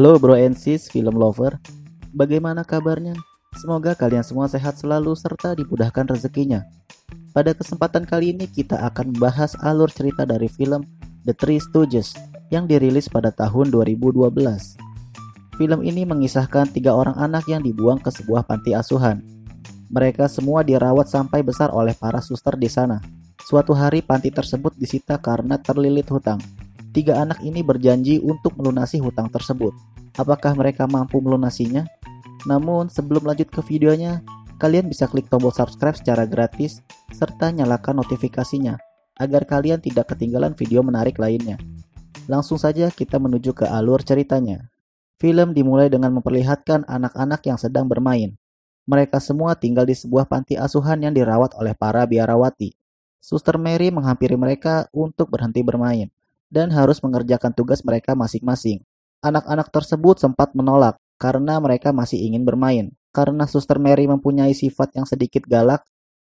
Halo bro and sis film lover Bagaimana kabarnya? Semoga kalian semua sehat selalu serta dimudahkan rezekinya Pada kesempatan kali ini kita akan membahas alur cerita dari film The Three Stooges yang dirilis pada tahun 2012 Film ini mengisahkan tiga orang anak yang dibuang ke sebuah panti asuhan Mereka semua dirawat sampai besar oleh para suster di sana Suatu hari panti tersebut disita karena terlilit hutang Tiga anak ini berjanji untuk melunasi hutang tersebut. Apakah mereka mampu melunasinya? Namun sebelum lanjut ke videonya, kalian bisa klik tombol subscribe secara gratis serta nyalakan notifikasinya agar kalian tidak ketinggalan video menarik lainnya. Langsung saja kita menuju ke alur ceritanya. Film dimulai dengan memperlihatkan anak-anak yang sedang bermain. Mereka semua tinggal di sebuah panti asuhan yang dirawat oleh para biarawati. Suster Mary menghampiri mereka untuk berhenti bermain dan harus mengerjakan tugas mereka masing-masing. Anak-anak tersebut sempat menolak karena mereka masih ingin bermain. Karena Suster Mary mempunyai sifat yang sedikit galak,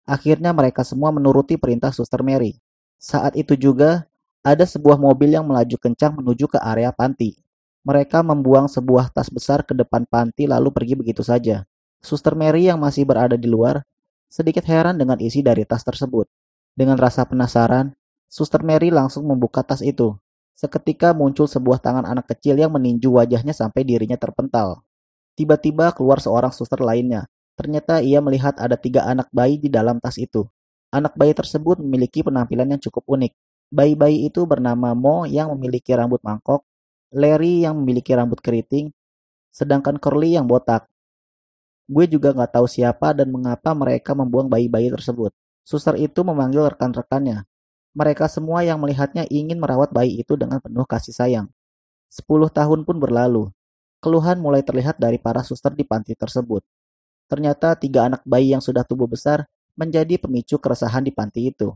akhirnya mereka semua menuruti perintah Suster Mary. Saat itu juga, ada sebuah mobil yang melaju kencang menuju ke area panti. Mereka membuang sebuah tas besar ke depan panti lalu pergi begitu saja. Suster Mary yang masih berada di luar sedikit heran dengan isi dari tas tersebut. Dengan rasa penasaran, Suster Mary langsung membuka tas itu. Seketika muncul sebuah tangan anak kecil yang meninju wajahnya sampai dirinya terpental. Tiba-tiba keluar seorang suster lainnya. Ternyata ia melihat ada tiga anak bayi di dalam tas itu. Anak bayi tersebut memiliki penampilan yang cukup unik. Bayi-bayi itu bernama Mo yang memiliki rambut mangkok, Larry yang memiliki rambut keriting, sedangkan Curly yang botak. Gue juga nggak tahu siapa dan mengapa mereka membuang bayi-bayi tersebut. Suster itu memanggil rekan-rekannya. Mereka semua yang melihatnya ingin merawat bayi itu dengan penuh kasih sayang. Sepuluh tahun pun berlalu. Keluhan mulai terlihat dari para suster di panti tersebut. Ternyata tiga anak bayi yang sudah tubuh besar menjadi pemicu keresahan di panti itu.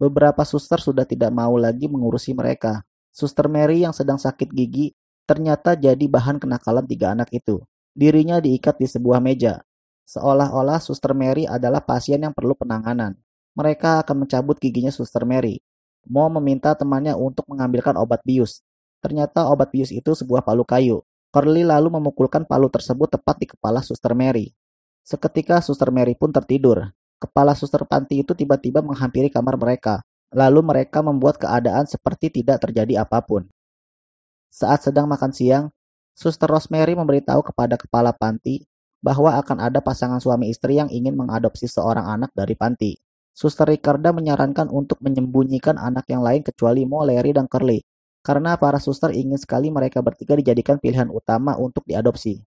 Beberapa suster sudah tidak mau lagi mengurusi mereka. Suster Mary yang sedang sakit gigi ternyata jadi bahan kenakalan tiga anak itu. Dirinya diikat di sebuah meja, seolah-olah Suster Mary adalah pasien yang perlu penanganan. Mereka akan mencabut giginya Suster Mary. Mo meminta temannya untuk mengambilkan obat bius. Ternyata obat bius itu sebuah palu kayu. Corley lalu memukulkan palu tersebut tepat di kepala Suster Mary. Seketika Suster Mary pun tertidur. Kepala Suster Panti itu tiba-tiba menghampiri kamar mereka. Lalu mereka membuat keadaan seperti tidak terjadi apapun. Saat sedang makan siang, Suster Rosemary memberitahu kepada kepala panti bahwa akan ada pasangan suami istri yang ingin mengadopsi seorang anak dari panti. Suster Ricarda menyarankan untuk menyembunyikan anak yang lain kecuali Mo, Larry, dan Curly. Karena para suster ingin sekali mereka bertiga dijadikan pilihan utama untuk diadopsi.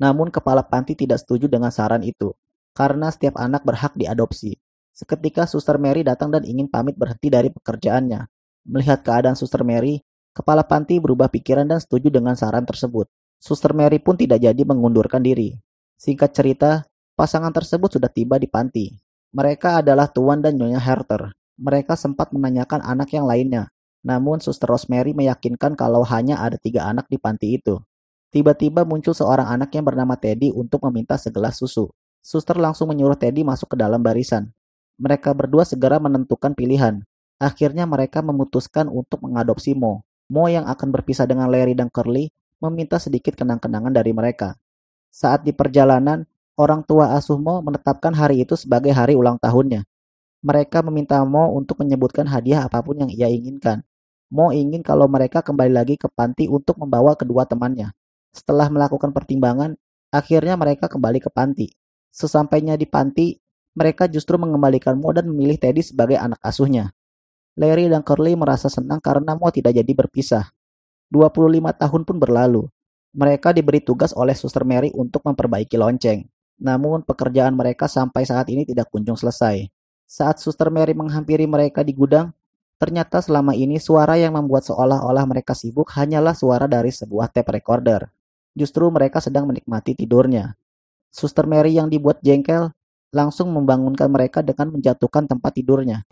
Namun kepala panti tidak setuju dengan saran itu. Karena setiap anak berhak diadopsi. Seketika suster Mary datang dan ingin pamit berhenti dari pekerjaannya. Melihat keadaan suster Mary, kepala panti berubah pikiran dan setuju dengan saran tersebut. Suster Mary pun tidak jadi mengundurkan diri. Singkat cerita, pasangan tersebut sudah tiba di panti. Mereka adalah Tuan dan Nyonya Herter. Mereka sempat menanyakan anak yang lainnya, namun Suster Rosemary meyakinkan kalau hanya ada tiga anak di panti itu. Tiba-tiba muncul seorang anak yang bernama Teddy untuk meminta segelas susu. Suster langsung menyuruh Teddy masuk ke dalam barisan. Mereka berdua segera menentukan pilihan. Akhirnya mereka memutuskan untuk mengadopsi Mo. Mo yang akan berpisah dengan Larry dan Curly meminta sedikit kenang-kenangan dari mereka. Saat di perjalanan, Orang tua asuh Mo menetapkan hari itu sebagai hari ulang tahunnya. Mereka meminta Mo untuk menyebutkan hadiah apapun yang ia inginkan. Mo ingin kalau mereka kembali lagi ke panti untuk membawa kedua temannya. Setelah melakukan pertimbangan, akhirnya mereka kembali ke panti. Sesampainya di panti, mereka justru mengembalikan Mo dan memilih Teddy sebagai anak asuhnya. Larry dan Curly merasa senang karena Mo tidak jadi berpisah. 25 tahun pun berlalu. Mereka diberi tugas oleh Suster Mary untuk memperbaiki lonceng. Namun pekerjaan mereka sampai saat ini tidak kunjung selesai. Saat Suster Mary menghampiri mereka di gudang, ternyata selama ini suara yang membuat seolah-olah mereka sibuk hanyalah suara dari sebuah tape recorder. Justru mereka sedang menikmati tidurnya. Suster Mary yang dibuat jengkel langsung membangunkan mereka dengan menjatuhkan tempat tidurnya.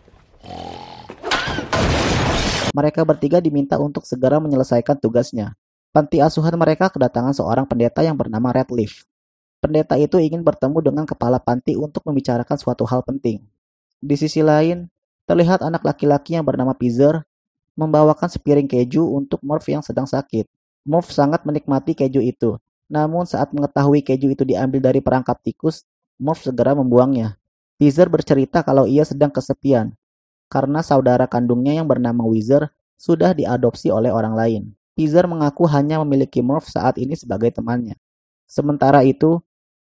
Mereka bertiga diminta untuk segera menyelesaikan tugasnya. Panti asuhan mereka kedatangan seorang pendeta yang bernama Redleaf. Pendeta itu ingin bertemu dengan kepala panti untuk membicarakan suatu hal penting. Di sisi lain, terlihat anak laki-laki yang bernama Pizer membawakan sepiring keju untuk Murph yang sedang sakit. Murph sangat menikmati keju itu. Namun saat mengetahui keju itu diambil dari perangkap tikus, Murph segera membuangnya. Pizer bercerita kalau ia sedang kesepian karena saudara kandungnya yang bernama Wizer sudah diadopsi oleh orang lain. Pizer mengaku hanya memiliki Morph saat ini sebagai temannya. Sementara itu,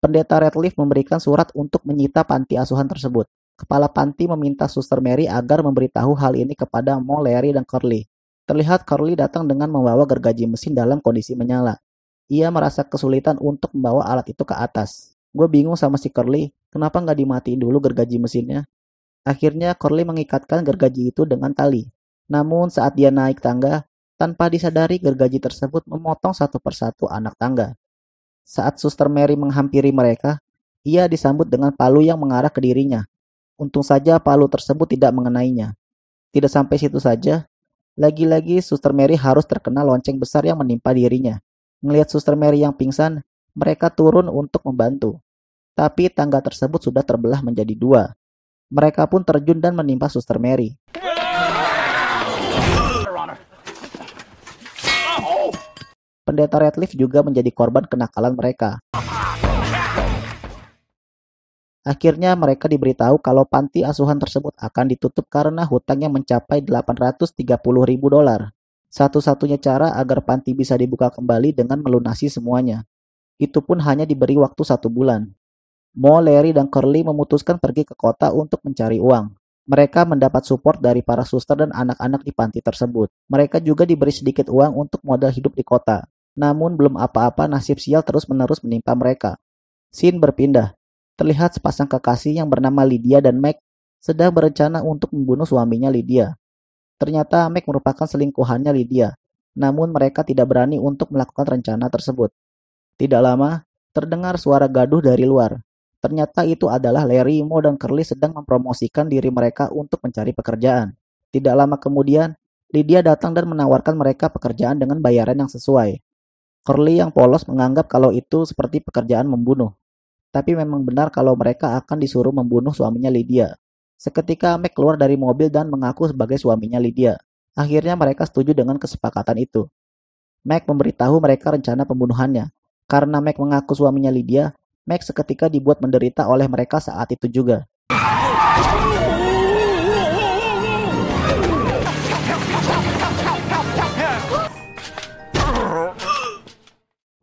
Pendeta Redcliffe memberikan surat untuk menyita panti asuhan tersebut. Kepala panti meminta Suster Mary agar memberitahu hal ini kepada Mo, Larry, dan Curly. Terlihat Curly datang dengan membawa gergaji mesin dalam kondisi menyala. Ia merasa kesulitan untuk membawa alat itu ke atas. Gue bingung sama si Curly, kenapa nggak dimatiin dulu gergaji mesinnya? Akhirnya Curly mengikatkan gergaji itu dengan tali. Namun saat dia naik tangga, tanpa disadari gergaji tersebut memotong satu persatu anak tangga. Saat Suster Mary menghampiri mereka, ia disambut dengan palu yang mengarah ke dirinya. Untung saja palu tersebut tidak mengenainya. Tidak sampai situ saja, lagi-lagi Suster Mary harus terkena lonceng besar yang menimpa dirinya. Melihat Suster Mary yang pingsan, mereka turun untuk membantu. Tapi tangga tersebut sudah terbelah menjadi dua. Mereka pun terjun dan menimpa Suster Mary. pendeta Red Leaf juga menjadi korban kenakalan mereka. Akhirnya mereka diberitahu kalau panti asuhan tersebut akan ditutup karena hutangnya mencapai 830 ribu dolar. Satu-satunya cara agar panti bisa dibuka kembali dengan melunasi semuanya. Itu pun hanya diberi waktu satu bulan. Mo, Larry, dan Curly memutuskan pergi ke kota untuk mencari uang. Mereka mendapat support dari para suster dan anak-anak di panti tersebut. Mereka juga diberi sedikit uang untuk modal hidup di kota. Namun belum apa-apa nasib sial terus-menerus menimpa mereka. Sin berpindah. Terlihat sepasang kekasih yang bernama Lydia dan Mac sedang berencana untuk membunuh suaminya Lydia. Ternyata Mac merupakan selingkuhannya Lydia, namun mereka tidak berani untuk melakukan rencana tersebut. Tidak lama, terdengar suara gaduh dari luar. Ternyata itu adalah Larry, Mo, dan Curly sedang mempromosikan diri mereka untuk mencari pekerjaan. Tidak lama kemudian, Lydia datang dan menawarkan mereka pekerjaan dengan bayaran yang sesuai. Corley yang polos menganggap kalau itu seperti pekerjaan membunuh. Tapi memang benar kalau mereka akan disuruh membunuh suaminya Lydia. Seketika Mac keluar dari mobil dan mengaku sebagai suaminya Lydia. Akhirnya mereka setuju dengan kesepakatan itu. Mac memberitahu mereka rencana pembunuhannya. Karena Mac mengaku suaminya Lydia, Mac seketika dibuat menderita oleh mereka saat itu juga.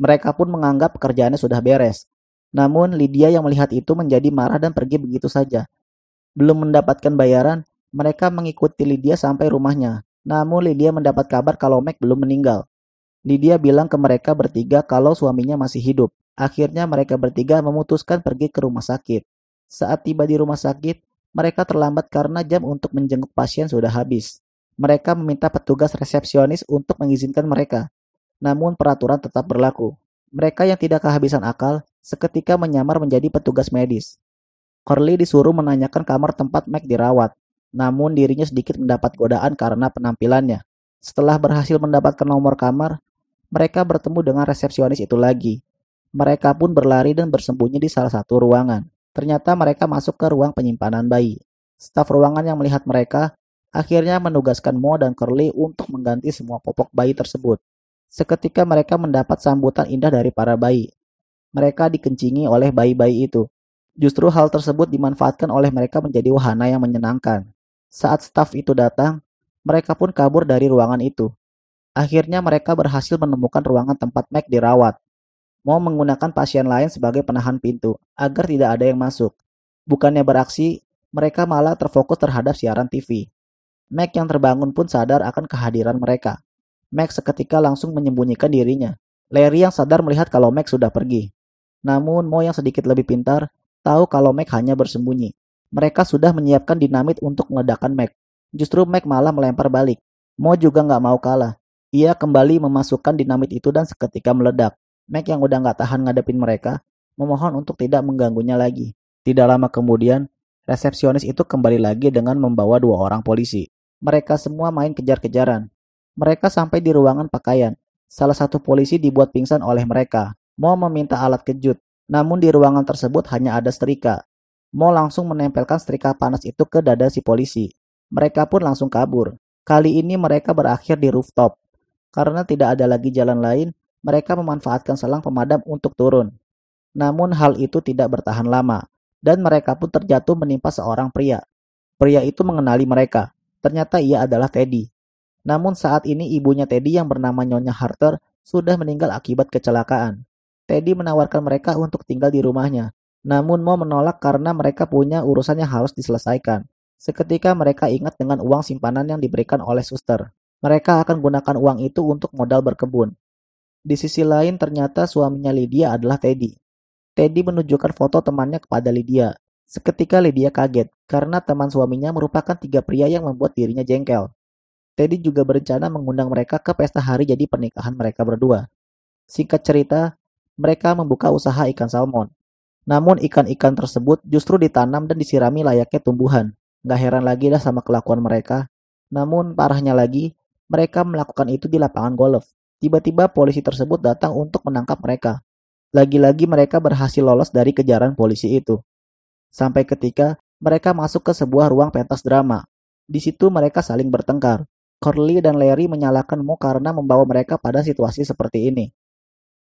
Mereka pun menganggap pekerjaannya sudah beres. Namun Lydia yang melihat itu menjadi marah dan pergi begitu saja. Belum mendapatkan bayaran, mereka mengikuti Lydia sampai rumahnya. Namun Lydia mendapat kabar kalau Mac belum meninggal. Lydia bilang ke mereka bertiga kalau suaminya masih hidup. Akhirnya mereka bertiga memutuskan pergi ke rumah sakit. Saat tiba di rumah sakit, mereka terlambat karena jam untuk menjenguk pasien sudah habis. Mereka meminta petugas resepsionis untuk mengizinkan mereka. Namun peraturan tetap berlaku. Mereka yang tidak kehabisan akal seketika menyamar menjadi petugas medis. Corley disuruh menanyakan kamar tempat Mac dirawat, namun dirinya sedikit mendapat godaan karena penampilannya. Setelah berhasil mendapatkan nomor kamar, mereka bertemu dengan resepsionis itu lagi. Mereka pun berlari dan bersembunyi di salah satu ruangan. Ternyata mereka masuk ke ruang penyimpanan bayi. Staf ruangan yang melihat mereka akhirnya menugaskan Mo dan Curly untuk mengganti semua popok bayi tersebut. Seketika mereka mendapat sambutan indah dari para bayi. Mereka dikencingi oleh bayi-bayi itu. Justru hal tersebut dimanfaatkan oleh mereka menjadi wahana yang menyenangkan. Saat staf itu datang, mereka pun kabur dari ruangan itu. Akhirnya mereka berhasil menemukan ruangan tempat Mac dirawat. Mau menggunakan pasien lain sebagai penahan pintu agar tidak ada yang masuk. Bukannya beraksi, mereka malah terfokus terhadap siaran TV. Mac yang terbangun pun sadar akan kehadiran mereka. Max seketika langsung menyembunyikan dirinya. Larry yang sadar melihat kalau Max sudah pergi. Namun Mo yang sedikit lebih pintar tahu kalau Max hanya bersembunyi. Mereka sudah menyiapkan dinamit untuk meledakkan Max. Justru Max malah melempar balik. Mo juga nggak mau kalah. Ia kembali memasukkan dinamit itu dan seketika meledak. Max yang udah nggak tahan ngadepin mereka memohon untuk tidak mengganggunya lagi. Tidak lama kemudian, resepsionis itu kembali lagi dengan membawa dua orang polisi. Mereka semua main kejar-kejaran. Mereka sampai di ruangan pakaian. Salah satu polisi dibuat pingsan oleh mereka. Mo meminta alat kejut, namun di ruangan tersebut hanya ada setrika. Mo langsung menempelkan setrika panas itu ke dada si polisi. Mereka pun langsung kabur. Kali ini mereka berakhir di rooftop. Karena tidak ada lagi jalan lain, mereka memanfaatkan selang pemadam untuk turun. Namun hal itu tidak bertahan lama, dan mereka pun terjatuh menimpa seorang pria. Pria itu mengenali mereka. Ternyata ia adalah Teddy. Namun saat ini ibunya Teddy yang bernama Nyonya Harter sudah meninggal akibat kecelakaan. Teddy menawarkan mereka untuk tinggal di rumahnya, namun mau menolak karena mereka punya urusan yang harus diselesaikan. Seketika mereka ingat dengan uang simpanan yang diberikan oleh suster. Mereka akan gunakan uang itu untuk modal berkebun. Di sisi lain ternyata suaminya Lydia adalah Teddy. Teddy menunjukkan foto temannya kepada Lydia. Seketika Lydia kaget karena teman suaminya merupakan tiga pria yang membuat dirinya jengkel. Teddy juga berencana mengundang mereka ke pesta hari jadi pernikahan mereka berdua. Singkat cerita, mereka membuka usaha ikan salmon. Namun ikan-ikan tersebut justru ditanam dan disirami layaknya tumbuhan. Gak heran lagi dah sama kelakuan mereka. Namun parahnya lagi, mereka melakukan itu di lapangan golf. Tiba-tiba polisi tersebut datang untuk menangkap mereka. Lagi-lagi mereka berhasil lolos dari kejaran polisi itu. Sampai ketika mereka masuk ke sebuah ruang pentas drama. Di situ mereka saling bertengkar. Corley dan Larry Mo karena membawa mereka pada situasi seperti ini.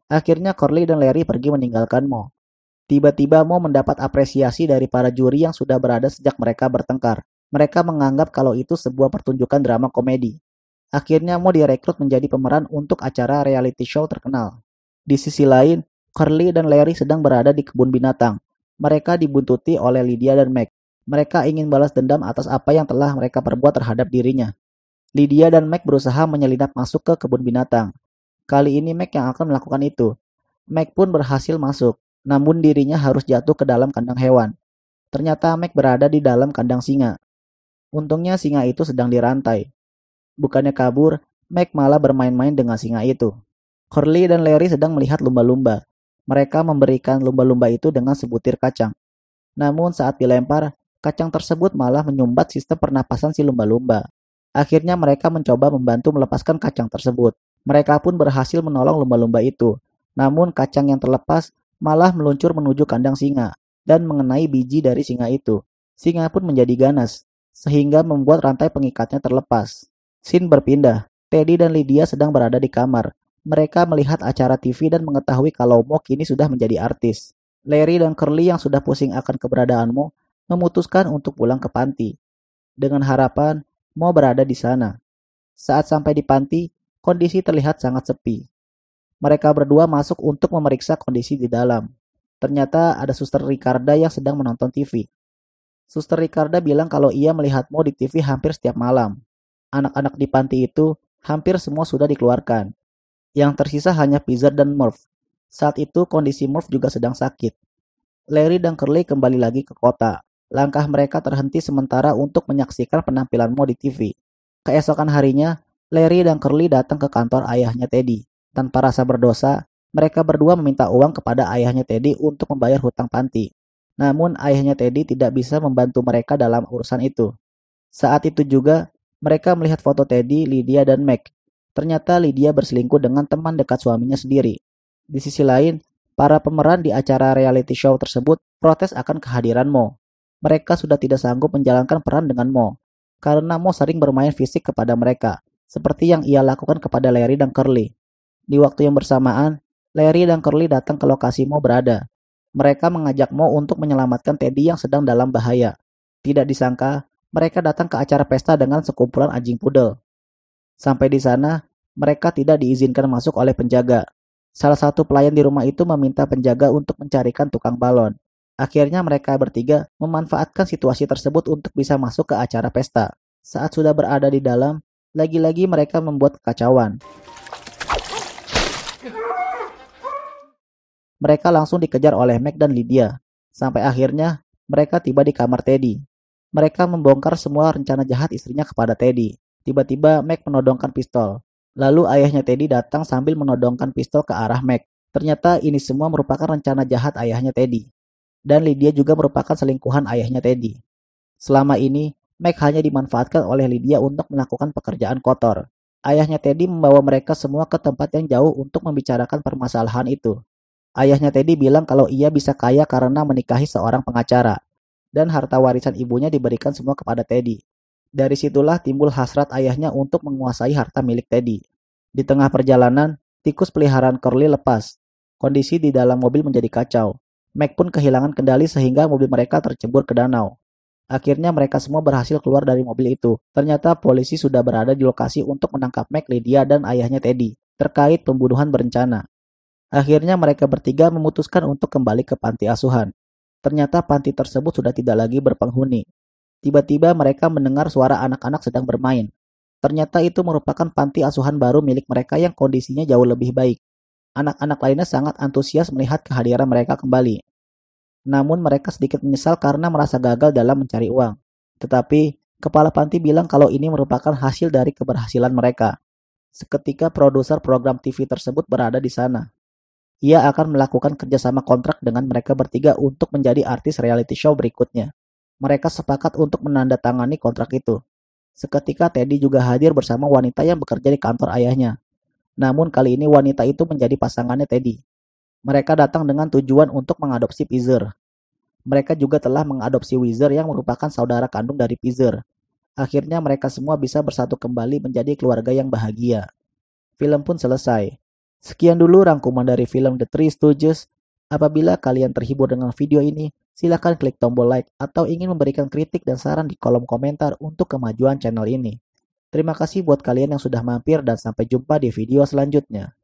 Akhirnya Corley dan Larry pergi meninggalkan Mo. Tiba-tiba Mo mendapat apresiasi dari para juri yang sudah berada sejak mereka bertengkar. Mereka menganggap kalau itu sebuah pertunjukan drama komedi. Akhirnya Mo direkrut menjadi pemeran untuk acara reality show terkenal. Di sisi lain, Curly dan Larry sedang berada di kebun binatang. Mereka dibuntuti oleh Lydia dan Meg. Mereka ingin balas dendam atas apa yang telah mereka perbuat terhadap dirinya. Lydia dan Mac berusaha menyelinap masuk ke kebun binatang. Kali ini Mac yang akan melakukan itu. Mac pun berhasil masuk, namun dirinya harus jatuh ke dalam kandang hewan. Ternyata Mac berada di dalam kandang singa. Untungnya singa itu sedang dirantai. Bukannya kabur, Mac malah bermain-main dengan singa itu. Corley dan Larry sedang melihat lumba-lumba. Mereka memberikan lumba-lumba itu dengan sebutir kacang. Namun saat dilempar, kacang tersebut malah menyumbat sistem pernapasan si lumba-lumba. Akhirnya mereka mencoba membantu melepaskan kacang tersebut. Mereka pun berhasil menolong lumba-lumba itu. Namun kacang yang terlepas malah meluncur menuju kandang singa dan mengenai biji dari singa itu. Singa pun menjadi ganas, sehingga membuat rantai pengikatnya terlepas. Sin berpindah. Teddy dan Lydia sedang berada di kamar. Mereka melihat acara TV dan mengetahui kalau Mo kini sudah menjadi artis. Larry dan Curly yang sudah pusing akan keberadaan Mo memutuskan untuk pulang ke panti. Dengan harapan mau berada di sana. Saat sampai di panti, kondisi terlihat sangat sepi. Mereka berdua masuk untuk memeriksa kondisi di dalam. Ternyata ada suster Ricarda yang sedang menonton TV. Suster Ricarda bilang kalau ia melihat melihatmu di TV hampir setiap malam. Anak-anak di panti itu hampir semua sudah dikeluarkan. Yang tersisa hanya Pizer dan Murph. Saat itu kondisi Murph juga sedang sakit. Larry dan Curly kembali lagi ke kota. Langkah mereka terhenti sementara untuk menyaksikan penampilan Mo di TV. Keesokan harinya, Larry dan Curly datang ke kantor ayahnya Teddy. Tanpa rasa berdosa, mereka berdua meminta uang kepada ayahnya Teddy untuk membayar hutang panti. Namun ayahnya Teddy tidak bisa membantu mereka dalam urusan itu. Saat itu juga, mereka melihat foto Teddy, Lydia, dan Mac. Ternyata Lydia berselingkuh dengan teman dekat suaminya sendiri. Di sisi lain, para pemeran di acara reality show tersebut protes akan kehadiran Mo mereka sudah tidak sanggup menjalankan peran dengan Mo, karena Mo sering bermain fisik kepada mereka, seperti yang ia lakukan kepada Larry dan Curly. Di waktu yang bersamaan, Larry dan Curly datang ke lokasi Mo berada. Mereka mengajak Mo untuk menyelamatkan Teddy yang sedang dalam bahaya. Tidak disangka, mereka datang ke acara pesta dengan sekumpulan anjing pudel. Sampai di sana, mereka tidak diizinkan masuk oleh penjaga. Salah satu pelayan di rumah itu meminta penjaga untuk mencarikan tukang balon. Akhirnya mereka bertiga memanfaatkan situasi tersebut untuk bisa masuk ke acara pesta. Saat sudah berada di dalam, lagi-lagi mereka membuat kekacauan. Mereka langsung dikejar oleh Mac dan Lydia. Sampai akhirnya, mereka tiba di kamar Teddy. Mereka membongkar semua rencana jahat istrinya kepada Teddy. Tiba-tiba Mac menodongkan pistol. Lalu ayahnya Teddy datang sambil menodongkan pistol ke arah Mac. Ternyata ini semua merupakan rencana jahat ayahnya Teddy dan Lydia juga merupakan selingkuhan ayahnya Teddy. Selama ini, Mac hanya dimanfaatkan oleh Lydia untuk melakukan pekerjaan kotor. Ayahnya Teddy membawa mereka semua ke tempat yang jauh untuk membicarakan permasalahan itu. Ayahnya Teddy bilang kalau ia bisa kaya karena menikahi seorang pengacara, dan harta warisan ibunya diberikan semua kepada Teddy. Dari situlah timbul hasrat ayahnya untuk menguasai harta milik Teddy. Di tengah perjalanan, tikus peliharaan Corley lepas. Kondisi di dalam mobil menjadi kacau. Mac pun kehilangan kendali sehingga mobil mereka tercebur ke danau. Akhirnya mereka semua berhasil keluar dari mobil itu. Ternyata polisi sudah berada di lokasi untuk menangkap Mac, Lydia, dan ayahnya Teddy terkait pembunuhan berencana. Akhirnya mereka bertiga memutuskan untuk kembali ke panti asuhan. Ternyata panti tersebut sudah tidak lagi berpenghuni. Tiba-tiba mereka mendengar suara anak-anak sedang bermain. Ternyata itu merupakan panti asuhan baru milik mereka yang kondisinya jauh lebih baik. Anak-anak lainnya sangat antusias melihat kehadiran mereka kembali. Namun mereka sedikit menyesal karena merasa gagal dalam mencari uang. Tetapi, kepala panti bilang kalau ini merupakan hasil dari keberhasilan mereka. Seketika produser program TV tersebut berada di sana. Ia akan melakukan kerjasama kontrak dengan mereka bertiga untuk menjadi artis reality show berikutnya. Mereka sepakat untuk menandatangani kontrak itu. Seketika Teddy juga hadir bersama wanita yang bekerja di kantor ayahnya. Namun kali ini wanita itu menjadi pasangannya Teddy. Mereka datang dengan tujuan untuk mengadopsi Pizer. Mereka juga telah mengadopsi Wizer yang merupakan saudara kandung dari Pizer. Akhirnya mereka semua bisa bersatu kembali menjadi keluarga yang bahagia. Film pun selesai. Sekian dulu rangkuman dari film The Three Stooges. Apabila kalian terhibur dengan video ini, silakan klik tombol like atau ingin memberikan kritik dan saran di kolom komentar untuk kemajuan channel ini. Terima kasih buat kalian yang sudah mampir dan sampai jumpa di video selanjutnya.